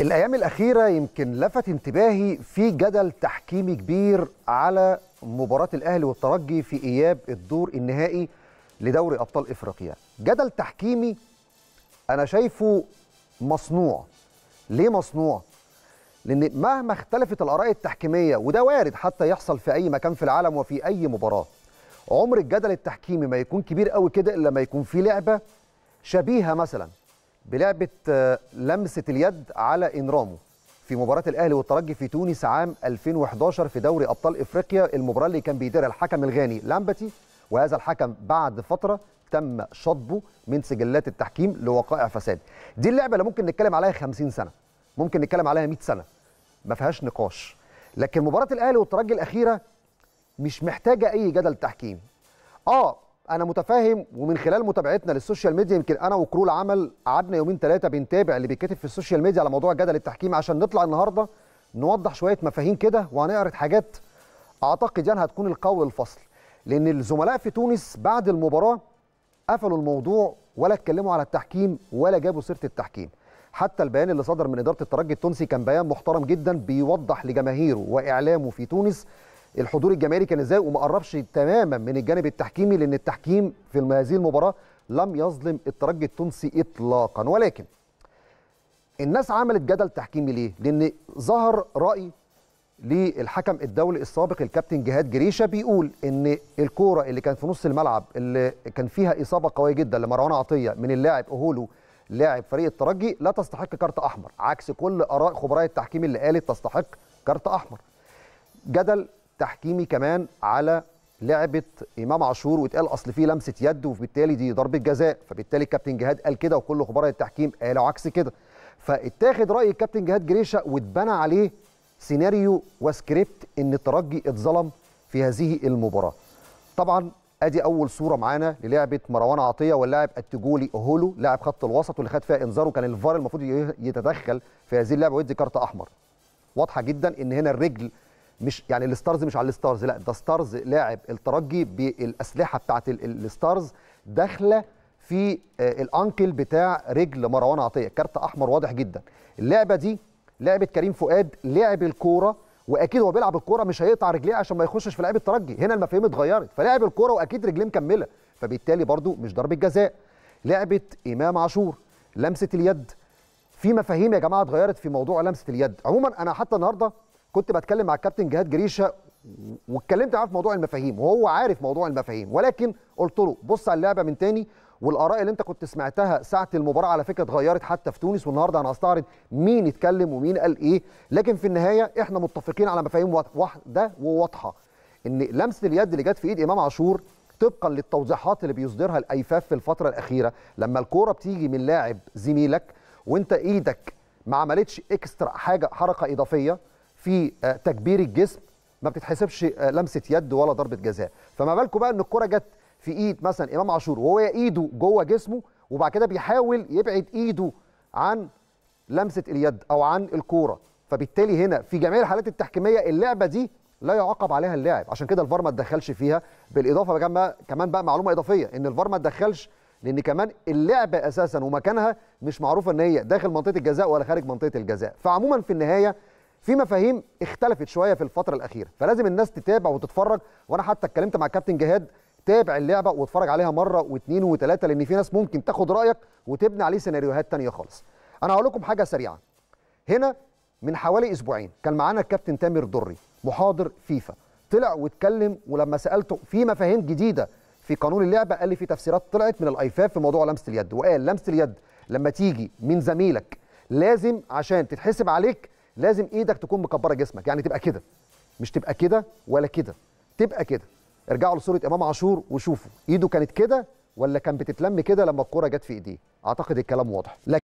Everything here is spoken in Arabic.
الأيام الأخيرة يمكن لفت انتباهي في جدل تحكيمي كبير على مباراة الأهلي والترجي في إياب الدور النهائي لدوري أبطال إفريقيا جدل تحكيمي أنا شايفه مصنوع ليه مصنوع؟ لأن مهما اختلفت الآراء التحكيمية وده وارد حتى يحصل في أي مكان في العالم وفي أي مباراة عمر الجدل التحكيمي ما يكون كبير قوي كده إلا لما يكون في لعبة شبيهة مثلا بلعبه آه، لمسه اليد على انرامو في مباراه الاهلي والترجي في تونس عام 2011 في دوري ابطال افريقيا المباراه اللي كان بيديرها الحكم الغاني لامبتي وهذا الحكم بعد فتره تم شطبه من سجلات التحكيم لوقائع فساد دي اللعبه اللي ممكن نتكلم عليها 50 سنه ممكن نتكلم عليها 100 سنه ما فيهاش نقاش لكن مباراه الاهلي والترجي الاخيره مش محتاجه اي جدل تحكيمي اه انا متفاهم ومن خلال متابعتنا للسوشيال ميديا يمكن انا وكرو العمل قعدنا يومين ثلاثه بنتابع اللي بيتكتب في السوشيال ميديا على موضوع جدل التحكيم عشان نطلع النهارده نوضح شويه مفاهيم كده وهنعرض حاجات اعتقد يعني هتكون القول الفصل لان الزملاء في تونس بعد المباراه قفلوا الموضوع ولا اتكلموا على التحكيم ولا جابوا سيره التحكيم حتى البيان اللي صدر من اداره الترجي التونسي كان بيان محترم جدا بيوضح لجماهيره واعلامه في تونس الحضور الجماهيري كان ازاي وما قربش تماما من الجانب التحكيمي لان التحكيم في هذه المباراه لم يظلم الترجي التونسي اطلاقا ولكن الناس عملت جدل تحكيمي ليه؟ لان ظهر راي للحكم الدولي السابق الكابتن جهاد جريشه بيقول ان الكوره اللي كانت في نص الملعب اللي كان فيها اصابه قويه جدا لمروان عطيه من اللاعب اهولو لاعب فريق الترجي لا تستحق كارت احمر عكس كل اراء خبراء التحكيم اللي قالت تستحق كارت احمر جدل تحكيمي كمان على لعبه امام عاشور واتقال اصل فيه لمسه يد وبالتالي دي ضربه جزاء فبالتالي الكابتن جهاد قال كده وكل خبراء التحكيم قالوا عكس كده فاتاخد راي الكابتن جهاد جريشه واتبنى عليه سيناريو وسكريبت ان الترجي اتظلم في هذه المباراه طبعا ادي اول صوره معانا للعبه مروان عطيه واللاعب التجولي هولو لاعب خط الوسط واللي خد فيها انذار وكان الفار المفروض يتدخل في هذه اللعبه ويدي كارت احمر واضحه جدا ان هنا الرجل مش يعني الستارز مش على الستارز لا ده ستارز لاعب الترجي بالاسلحه بتاعه الستارز داخله في آه، الانكل بتاع رجل مروان عطيه كارت احمر واضح جدا اللعبه دي لعبه كريم فؤاد لعب الكوره واكيد هو بيلعب الكوره مش هيقطع رجليه عشان ما يخشش في لعيب الترجي هنا المفاهيم اتغيرت فلعب الكوره واكيد رجليه مكمله فبالتالي برده مش ضربه جزاء لعبه امام عاشور لمسه اليد في مفاهيم يا جماعه اتغيرت في موضوع لمسه اليد عموما انا حتى النهارده كنت بتكلم مع الكابتن جهاد جريشه واتكلمت معاه في موضوع المفاهيم وهو عارف موضوع المفاهيم ولكن قلت له بص على اللعبه من تاني والاراء اللي انت كنت سمعتها ساعه المباراه على فكره اتغيرت حتى في تونس والنهارده انا هستعرض مين اتكلم ومين قال ايه لكن في النهايه احنا متفقين على مفاهيم واحده وواضحه ان لمسه اليد اللي جت في ايد امام عاشور طبقا للتوضيحات اللي بيصدرها الايفاف في الفتره الاخيره لما الكوره بتيجي من لاعب زميلك وانت ايدك ما عملتش اكسترا حاجه حركه اضافيه في آه، تكبير الجسم ما بتتحسبش آه، لمسه يد ولا ضربه جزاء فما بالكم بقى ان الكره جت في ايد مثلا امام عاشور وهو ايده جوه جسمه وبعد كده بيحاول يبعد ايده عن لمسه اليد او عن الكوره فبالتالي هنا في جميع الحالات التحكيميه اللعبه دي لا يعاقب عليها اللاعب عشان كده الفار ما اتدخلش فيها بالاضافه بقى كمان بقى معلومه اضافيه ان الفار ما اتدخلش لان كمان اللعبه اساسا ومكانها مش معروفه ان هي داخل منطقه الجزاء ولا خارج منطقه الجزاء فعموما في النهايه في مفاهيم اختلفت شويه في الفتره الاخيره فلازم الناس تتابع وتتفرج وانا حتى اتكلمت مع كابتن جهاد تابع اللعبه واتفرج عليها مره واثنين وثلاثه لان في ناس ممكن تاخد رايك وتبني عليه سيناريوهات ثانيه خالص انا هقول لكم حاجه سريعه هنا من حوالي اسبوعين كان معانا الكابتن تامر دري محاضر فيفا طلع واتكلم ولما سالته في مفاهيم جديده في قانون اللعبه قال لي في تفسيرات طلعت من الايفاف في موضوع لمسه اليد وقال لمسه اليد لما تيجي من زميلك لازم عشان تتحسب عليك لازم ايدك تكون مكبره جسمك يعني تبقى كده مش تبقى كده ولا كده تبقى كده ارجعوا لصوره امام عاشور وشوفوا ايده كانت كده ولا كان بتتلم كده لما الكوره جت في ايديه اعتقد الكلام واضح لكن